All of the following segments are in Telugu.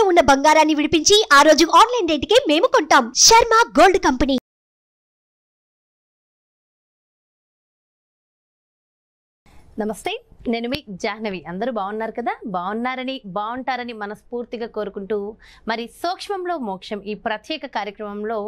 తాకట్టులో ఉన్న బంగారాన్ని విడిపించి ఆ రోజు ఆన్లైన్ కి మేము కొంటాం శర్మ గోల్డ్ కంపెనీ నమస్తే నేను మీ జాహ్నవి అందరూ బాగున్నారు కదా బాగున్నారని బాగుంటారని మనస్ఫూర్తిగా కోరుకుంటూ మరి సూక్ష్మంలో మోక్షం ఈ ప్రత్యేక కార్యక్రమంలో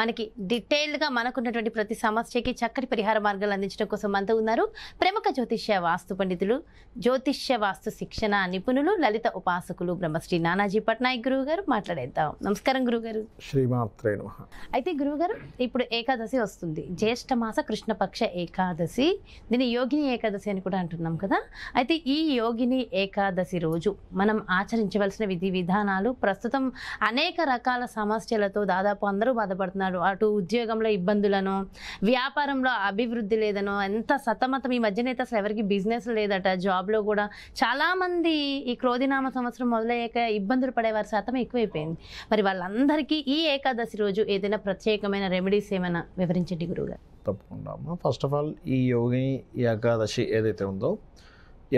మనకి డీటెయిల్డ్గా మనకున్నటువంటి ప్రతి సమస్యకి చక్కటి పరిహార మార్గాలు అందించడం కోసం అంతా ఉన్నారు ప్రముఖ జ్యోతిష్య వాస్తు పండితులు జ్యోతిష్య వాస్తు శిక్షణ నిపుణులు లలిత ఉపాసకులు బ్రహ్మశ్రీ నానాజీ పట్నాయక్ గురువు గారు మాట్లాడేద్దాం నమస్కారం గురువుగారు శ్రీమాత్రే అయితే గురువుగారు ఇప్పుడు ఏకాదశి వస్తుంది జ్యేష్ఠమాస కృష్ణపక్ష ఏకాదశి దీన్ని యోగిని ఏకాదశి అని కూడా అంటున్నాం కదా అయితే ఈ యోగిని ఏకాదశి రోజు మనం ఆచరించవలసిన విధి విధానాలు ప్రస్తుతం అనేక రకాల సమస్యలతో దాదాపు అందరూ బాధపడుతున్నారు అటు ఉద్యోగంలో ఇబ్బందులను వ్యాపారంలో అభివృద్ధి లేదనో ఎంత సతమతం ఈ అయితే అసలు ఎవరికి బిజినెస్ లేదట జాబ్లో కూడా చాలామంది ఈ క్రోధినామ సంవత్సరం మొదలయ్యాక ఇబ్బందులు పడేవారి శాతం ఎక్కువైపోయింది మరి వాళ్ళందరికీ ఈ ఏకాదశి రోజు ఏదైనా ప్రత్యేకమైన రెమెడీస్ ఏమైనా వివరించండి గురువుగారు తప్పకుండా ఫస్ట్ ఆఫ్ ఆల్ ఈ యోగిని ఏకాదశి ఏదైతే ఉందో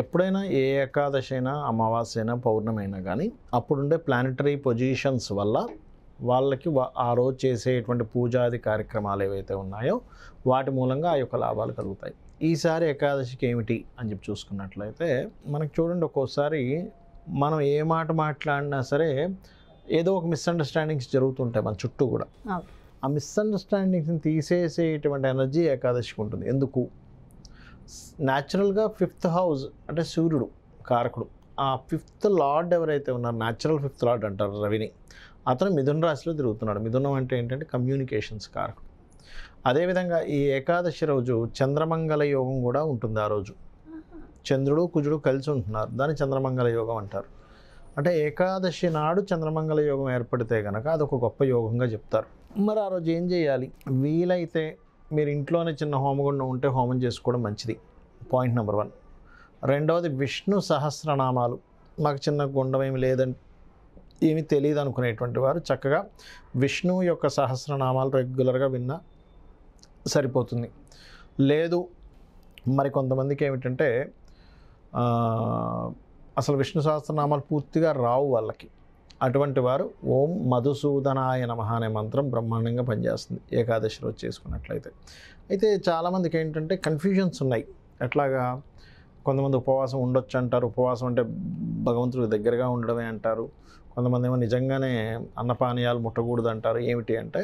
ఎప్పుడైనా ఏ ఏకాదశి అయినా అమావాస్య అయినా పౌర్ణమి అయినా కానీ అప్పుడుండే ప్లానిటరీ పొజిషన్స్ వల్ల వాళ్ళకి ఆ రోజు చేసేటువంటి పూజాది కార్యక్రమాలు ఏవైతే ఉన్నాయో వాటి మూలంగా ఆ యొక్క లాభాలు కలుగుతాయి ఈసారి ఏకాదశికి ఏమిటి అని చెప్పి చూసుకున్నట్లయితే మనకు చూడండి ఒక్కోసారి మనం ఏ మాట మాట్లాడినా సరే ఏదో ఒక మిస్అండర్స్టాండింగ్స్ జరుగుతుంటాయి మన చుట్టూ కూడా ఆ మిస్అండర్స్టాండింగ్స్ని తీసేసేటువంటి ఎనర్జీ ఏకాదశికి ఉంటుంది ఎందుకు న్యాచురల్గా ఫిఫ్త్ హౌస్ అంటే సూర్యుడు కారకుడు ఆ ఫిఫ్త్ లార్డ్ ఎవరైతే ఉన్నారు న్యాచురల్ ఫిఫ్త్ లార్డ్ అంటారు రవిని అతను మిథున రాశిలో తిరుగుతున్నాడు మిథునం అంటే ఏంటంటే కమ్యూనికేషన్స్ కారకుడు అదేవిధంగా ఈ ఏకాదశి రోజు చంద్రమంగళ యోగం కూడా ఉంటుంది ఆ రోజు చంద్రుడు కుజుడు కలిసి ఉంటున్నారు దాన్ని చంద్రమంగళ యోగం అంటారు అంటే ఏకాదశి నాడు చంద్రమంగళ యోగం ఏర్పడితే కనుక అదొక గొప్ప యోగంగా చెప్తారు మరి ఆ రోజు ఏం చేయాలి వీలైతే మీరు ఇంట్లోనే చిన్న హోమగుండం ఉంటే హోమం చేసుకోవడం మంచిది పాయింట్ నెంబర్ వన్ రెండవది విష్ణు సహస్రనామాలు మాకు చిన్న గుండం ఏమి లేదని ఏమి తెలియదు అనుకునేటువంటి వారు చక్కగా విష్ణువు యొక్క సహస్రనామాలు రెగ్యులర్గా విన్నా సరిపోతుంది లేదు మరి కొంతమందికి ఏమిటంటే అసలు విష్ణు సహస్రనామాలు పూర్తిగా రావు వాళ్ళకి అటువంటి వారు ఓం మధుసూదనాయ నమ అనే మంత్రం బ్రహ్మాండంగా పనిచేస్తుంది ఏకాదశి రోజు చేసుకున్నట్లయితే అయితే చాలామందికి ఏంటంటే కన్ఫ్యూజన్స్ ఉన్నాయి ఎట్లాగా కొంతమంది ఉపవాసం ఉండొచ్చు అంటారు ఉపవాసం అంటే భగవంతుడికి దగ్గరగా ఉండడమే అంటారు కొంతమంది ఏమో నిజంగానే అన్నపానీయాలు ముట్టకూడదు అంటారు ఏమిటి అంటే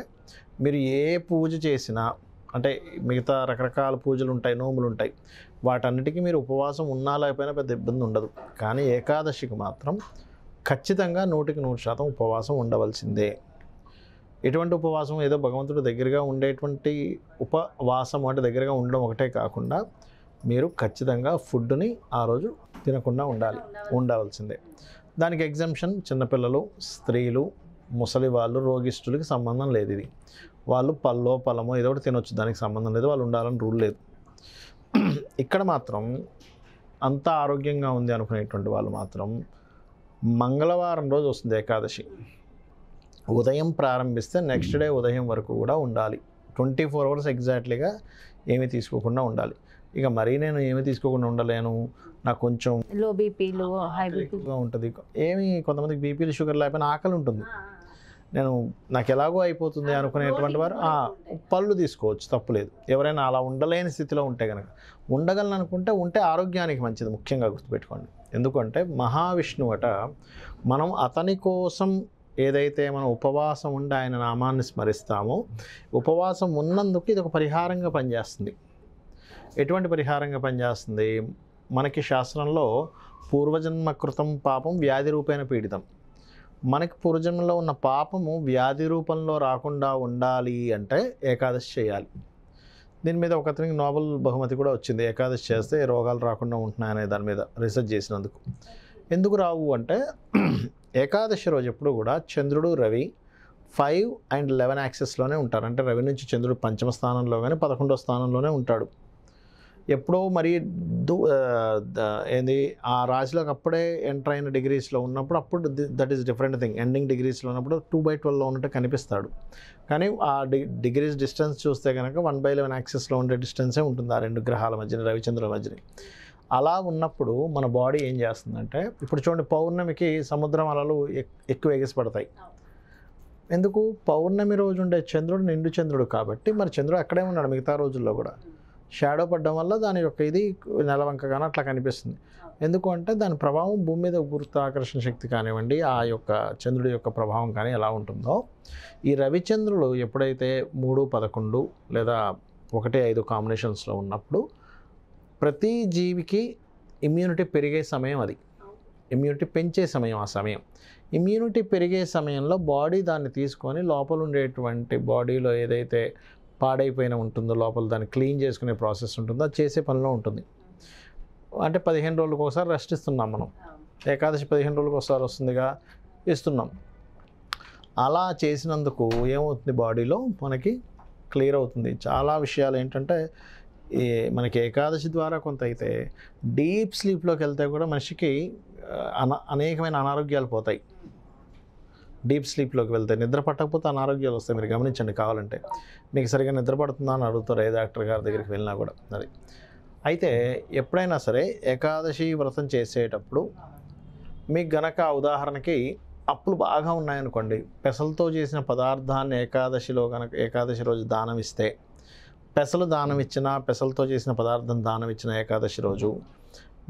మీరు ఏ పూజ చేసినా అంటే మిగతా రకరకాల పూజలు ఉంటాయి నోములు ఉంటాయి వాటన్నిటికీ మీరు ఉపవాసం ఉన్నా లేకపోయినా పెద్ద ఇబ్బంది ఉండదు కానీ ఏకాదశికి మాత్రం ఖచ్చితంగా నూటికి నూరు శాతం ఉపవాసం ఉండవలసిందే ఎటువంటి ఉపవాసం ఏదో భగవంతుడు దగ్గరగా ఉండేటువంటి ఉపవాసం అంటే దగ్గరగా ఉండడం ఒకటే కాకుండా మీరు ఖచ్చితంగా ఫుడ్ని ఆ రోజు తినకుండా ఉండాలి ఉండవలసిందే దానికి ఎగ్జామ్షన్ చిన్నపిల్లలు స్త్రీలు ముసలి వాళ్ళు రోగిష్ఠులకి సంబంధం లేదు ఇది వాళ్ళు పల్లో పలమో ఏదో ఒకటి తినొచ్చు దానికి సంబంధం లేదు వాళ్ళు ఉండాలని రూల్ లేదు ఇక్కడ మాత్రం అంత ఆరోగ్యంగా ఉంది అనుకునేటువంటి వాళ్ళు మాత్రం మంగళవారం రోజు వస్తుంది ఏకాదశి ఉదయం ప్రారంభిస్తే నెక్స్ట్ డే ఉదయం వరకు కూడా ఉండాలి ట్వంటీ ఫోర్ అవర్స్ ఎగ్జాక్ట్లీగా ఏమి తీసుకోకుండా ఉండాలి ఇక మరీ నేను ఏమి తీసుకోకుండా ఉండలేను నాకు కొంచెం లో బీపీలు హై బీపీగా ఉంటుంది ఏమి కొంతమందికి బీపీలు షుగర్ లేకపోయినా ఆకలి ఉంటుంది నేను నాకు ఎలాగో అయిపోతుంది అనుకునేటువంటి వారు పళ్ళు తీసుకోవచ్చు తప్పులేదు ఎవరైనా అలా ఉండలేని స్థితిలో ఉంటే కనుక ఉండగలను అనుకుంటే ఉంటే ఆరోగ్యానికి మంచిది ముఖ్యంగా గుర్తుపెట్టుకోండి ఎందుకంటే మహావిష్ణువట మనం అతని కోసం ఏదైతే మనం ఉపవాసం ఉండి ఆయన నామాన్ని స్మరిస్తామో ఉపవాసం ఉన్నందుకు ఇది ఒక పరిహారంగా పనిచేస్తుంది ఎటువంటి పరిహారంగా పనిచేస్తుంది మనకి శాస్త్రంలో పూర్వజన్మ కృతం పాపం వ్యాధి రూపేణ పీడితం మనకి పూర్వజన్మలో ఉన్న పాపము వ్యాధి రూపంలో రాకుండా ఉండాలి అంటే ఏకాదశి చేయాలి దీని మీద ఒక అతనికి నోబెల్ బహుమతి కూడా వచ్చింది ఏకాదశి చేస్తే రోగాలు రాకుండా ఉంటున్నాయనే దాని మీద రీసెర్చ్ చేసినందుకు ఎందుకు రావు అంటే ఏకాదశి రోజు ఎప్పుడు కూడా చంద్రుడు రవి ఫైవ్ అండ్ లెవెన్ యాక్సెస్లోనే ఉంటారు అంటే రవి నుంచి చంద్రుడు పంచమ స్థానంలో కానీ పదకొండో స్థానంలోనే ఉంటాడు ఎప్పుడో మరి ఏంది ఆ రాశిలోకి అప్పుడే ఎంటర్ అయిన డిగ్రీస్లో ఉన్నప్పుడు అప్పుడు that is different thing ending డిగ్రీస్లో ఉన్నప్పుడు టూ బై ట్వెల్వ్లో ఉన్నట్టు కనిపిస్తాడు కానీ ఆ డి డిగ్రీస్ డిస్టెన్స్ చూస్తే కనుక వన్ బై లెవెన్ యాక్సెస్లో ఉండే డిస్టెన్సే ఉంటుంది ఆ రెండు గ్రహాల మధ్యన రవిచంద్ర మధ్యన అలా ఉన్నప్పుడు మన బాడీ ఏం చేస్తుందంటే ఇప్పుడు చూడండి పౌర్ణమికి సముద్రం అలలు ఎక్కువ ఎగిసిపడతాయి ఎందుకు పౌర్ణమి రోజు ఉండే చంద్రుడు నిండు చంద్రుడు కాబట్టి మరి చంద్రుడు అక్కడే ఉన్నాడు మిగతా రోజుల్లో కూడా షాడో పడడం వల్ల దాని యొక్క ఇది నెలవంకగానే అట్లా కనిపిస్తుంది ఎందుకంటే దాని ప్రభావం భూమి మీద గురుత్వాకర్షణ శక్తి కానివ్వండి ఆ యొక్క చంద్రుడి యొక్క ప్రభావం కానీ ఎలా ఉంటుందో ఈ రవిచంద్రుడు ఎప్పుడైతే మూడు పదకొండు లేదా ఒకటి ఐదు కాంబినేషన్స్లో ఉన్నప్పుడు ప్రతి జీవికి ఇమ్యూనిటీ పెరిగే సమయం అది ఇమ్యూనిటీ పెంచే సమయం ఆ సమయం ఇమ్యూనిటీ పెరిగే సమయంలో బాడీ దాన్ని తీసుకొని లోపల ఉండేటువంటి బాడీలో ఏదైతే పాడైపోయిన ఉంటుందో లోపల దాన్ని క్లీన్ చేసుకునే ప్రాసెస్ ఉంటుందో అది చేసే పనిలో ఉంటుంది అంటే పదిహేను రోజులకు ఒకసారి రెస్ట్ ఇస్తున్నాం మనం ఏకాదశి పదిహేను రోజులకు ఒకసారి వస్తుందిగా ఇస్తున్నాం అలా చేసినందుకు ఏమవుతుంది బాడీలో మనకి క్లియర్ అవుతుంది చాలా విషయాలు ఏంటంటే ఈ మనకి ఏకాదశి ద్వారా కొంత అయితే డీప్ స్లీప్లోకి వెళ్తే కూడా మనిషికి అన అనేకమైన అనారోగ్యాలు పోతాయి డీప్ స్లీప్లోకి వెళ్తే నిద్ర పట్టకపోతే అనారోగ్యాలు వస్తాయి మీరు గమనించండి కావాలంటే మీకు సరిగా నిద్ర పడుతుందా అని అడుగుతారు ఏ డాక్టర్ గారి దగ్గరికి వెళ్ళినా కూడా అది అయితే ఎప్పుడైనా సరే ఏకాదశి వ్రతం చేసేటప్పుడు మీకు గనక ఉదాహరణకి అప్పులు బాగా ఉన్నాయనుకోండి పెసలతో చేసిన పదార్థాన్ని ఏకాదశిలో కనుక ఏకాదశి రోజు దానం ఇస్తే పెసలు దానం ఇచ్చిన పెసలతో చేసిన పదార్థం దానం ఇచ్చిన ఏకాదశి రోజు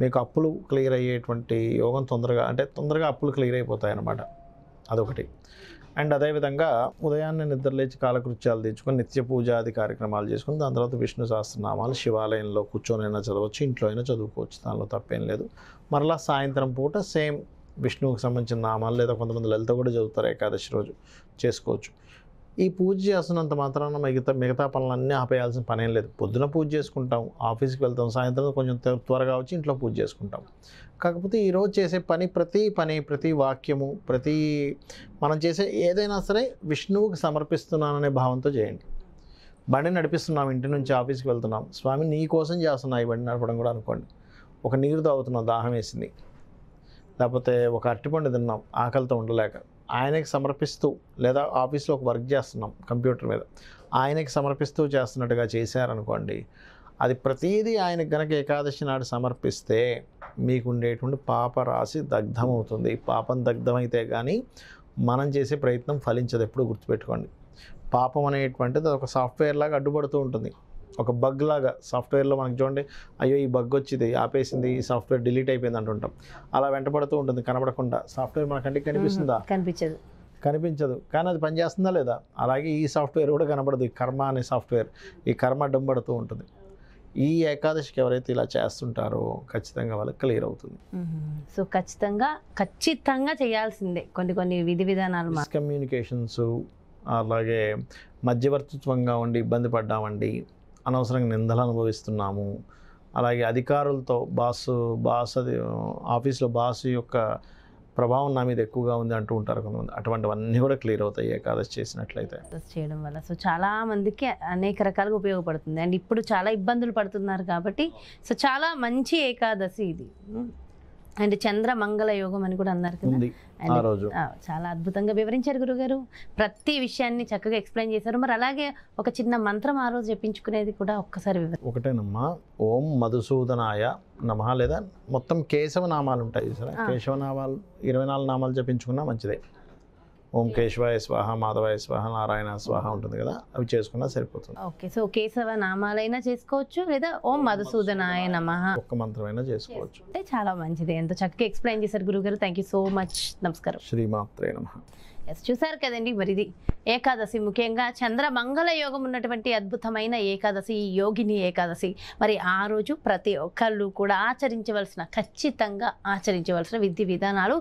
మీకు అప్పులు క్లియర్ అయ్యేటువంటి యోగం తొందరగా అంటే తొందరగా అప్పులు క్లియర్ అయిపోతాయి అన్నమాట అదొకటి అండ్ అదేవిధంగా ఉదయాన్నే నిద్రలేచి కాలకృత్యాలు తెచ్చుకొని నిత్య పూజాది కార్యక్రమాలు చేసుకుని దాని తర్వాత విష్ణు సహస్రనామాలు శివాలయంలో కూర్చొనైనా చదవచ్చు ఇంట్లో అయినా చదువుకోవచ్చు దానిలో తప్పేం లేదు మరలా సాయంత్రం పూట సేమ్ విష్ణువుకి సంబంధించిన నామాలు లేదా కొంతమంది లలిత కూడా చదువుతారు ఏకాదశి రోజు చేసుకోవచ్చు ఈ పూజ చేస్తున్నంత మాత్రాన మిగతా మిగతా పనులన్నీ ఆపేయాల్సిన పని ఏం లేదు పొద్దున పూజ చేసుకుంటాం ఆఫీస్కి వెళ్తాం సాయంత్రం కొంచెం త్వరగా వచ్చి ఇంట్లో పూజ చేసుకుంటాం కాకపోతే ఈరోజు చేసే పని ప్రతి పని ప్రతి వాక్యము ప్రతి మనం చేసే ఏదైనా సరే విష్ణువుకి సమర్పిస్తున్నాననే భావంతో చేయండి బండి నడిపిస్తున్నాం ఇంటి నుంచి ఆఫీస్కి వెళ్తున్నాం స్వామి నీ కోసం చేస్తున్నా ఈ బండి నడపడం కూడా అనుకోండి ఒక నీరు తాగుతున్నాం దాహం వేసింది లేకపోతే ఒక అరటిపండు తిన్నాం ఆకలితో ఉండలేక ఆయనకి సమర్పిస్తూ లేదా ఆఫీస్లో ఒక వర్క్ చేస్తున్నాం కంప్యూటర్ మీద ఆయనకి సమర్పిస్తూ చేస్తున్నట్టుగా చేశారనుకోండి అది ప్రతీదీ ఆయనకు గనక ఏకాదశి నాడు సమర్పిస్తే మీకు ఉండేటువంటి పాప రాశి దగ్ధమవుతుంది పాపం దగ్ధమైతే కానీ మనం చేసే ప్రయత్నం ఫలించదు ఎప్పుడు గుర్తుపెట్టుకోండి పాపం అనేటువంటిది ఒక సాఫ్ట్వేర్ లాగా అడ్డుపడుతూ ఉంటుంది ఒక బగ్ లాగా సాఫ్ట్వేర్లో మనకి చూడండి అయ్యో ఈ బగ్ వచ్చింది ఆపేసింది ఈ సాఫ్ట్వేర్ డిలీట్ అయిపోయింది అంటుంటాం అలా వెంటబడుతూ ఉంటుంది కనబడకుండా సాఫ్ట్వేర్ మనకంటే కనిపిస్తుందా కనిపించదు కనిపించదు కానీ అది పనిచేస్తుందా లేదా అలాగే ఈ సాఫ్ట్వేర్ కూడా కనబడదు ఈ కర్మ అనే సాఫ్ట్వేర్ ఈ కర్మ డంబడుతూ ఉంటుంది ఈ ఏకాదశికి ఎవరైతే ఇలా చేస్తుంటారో ఖచ్చితంగా వాళ్ళకి క్లియర్ అవుతుంది సో ఖచ్చితంగా ఖచ్చితంగా చేయాల్సిందే కొన్ని కొన్ని విధి విధానాలు కమ్యూనికేషన్స్ అలాగే మధ్యవర్తిత్వంగా ఉండి ఇబ్బంది పడ్డామండి అనవసరంగా నిందలు అనుభవిస్తున్నాము అలాగే అధికారులతో బాస్ బాస్ అది ఆఫీస్లో బాస్ యొక్క ప్రభావం నా మీద ఎక్కువగా ఉంది అంటూ ఉంటారు కొంతమంది అటువంటివన్నీ కూడా క్లియర్ అవుతాయి ఏకాదశి చేసినట్లయితే చేయడం వల్ల సో చాలా మందికి అనేక రకాలుగా ఉపయోగపడుతుంది అండ్ ఇప్పుడు చాలా ఇబ్బందులు పడుతున్నారు కాబట్టి సో చాలా మంచి ఏకాదశి ఇది అండ్ చంద్ర మంగళ యోగం అని కూడా అన్నారు కదా చాలా అద్భుతంగా వివరించారు గురుగారు ప్రతి విషయాన్ని చక్కగా ఎక్స్ప్లెయిన్ చేశారు మరి అలాగే ఒక చిన్న మంత్రం ఆ రోజు చెప్పించుకునేది కూడా ఒక్కసారి ఒకటేనమ్మా ఓం మధుసూదనాయ నమ లేదా మొత్తం కేశవ నామాలు ఉంటాయి సరే కేశవ నామాలు ఇరవై నాలుగు నామాలు చెప్పించుకున్నా మంచిదే ఓం స్వాహ మాధవాయ స్వాహ నారాయణ స్వాహ ఉంటుంది కదా అవి చేసుకున్నా సరిపోతుంది ఓకే సో కేశవ నామాలైనా చేసుకోవచ్చు లేదా ఓం మధుసూదనాయ నమ ఒక్క మంత్రమైనా చేసుకోవచ్చు అంటే చాలా మంచిది ఎంత చక్కగా ఎక్స్ప్లెయిన్ చేశారు గురుగారు థ్యాంక్ యూ సో మచ్ నమస్కారం శ్రీమాత్రే నమ ఎస్ చూసారు కదండి మరిది ఏకాదశి ముఖ్యంగా మంగళ యోగం ఉన్నటువంటి అద్భుతమైన ఏకాదశి యోగిని ఏకాదశి మరి ఆ రోజు ప్రతి ఒక్కళ్ళు కూడా ఆచరించవలసిన ఖచ్చితంగా ఆచరించవలసిన విధి విధానాలు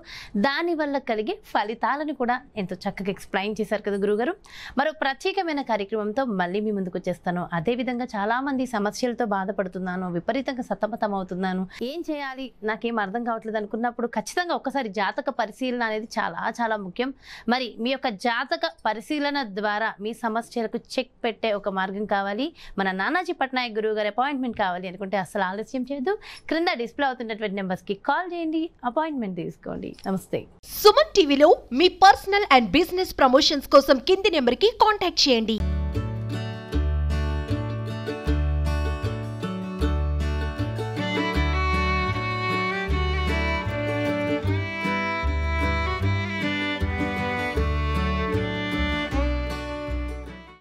దానివల్ల కలిగే ఫలితాలను కూడా ఎంతో చక్కగా ఎక్స్ప్లెయిన్ చేశారు కదా గురుగారు మరో ప్రత్యేకమైన కార్యక్రమంతో మళ్ళీ మీ ముందుకు వచ్చేస్తాను అదేవిధంగా చాలామంది సమస్యలతో బాధపడుతున్నాను విపరీతంగా సతమతం అవుతున్నాను ఏం చేయాలి నాకేం అర్థం కావట్లేదు అనుకున్నప్పుడు ఖచ్చితంగా ఒకసారి జాతక పరిశీలన అనేది చాలా చాలా ముఖ్యం మరి మరి మీ యొక్క జాతక పరిశీలన ద్వారా మీ సమస్యలకు చెక్ పెట్టే ఒక మార్గం కావాలి మన నానాజీ పట్నాయక్ గురువు గారి అపాయింట్మెంట్ కావాలి అనుకుంటే అసలు ఆలస్యం చేయదు క్రింద డిస్ప్లే అవుతున్నటువంటి నెంబర్స్కి కాల్ చేయండి అపాయింట్మెంట్ తీసుకోండి నమస్తే సుమన్ టీవీలో మీ పర్సనల్ అండ్ బిజినెస్ ప్రమోషన్స్ కోసం కింది నెంబర్కి కాంటాక్ట్ చేయండి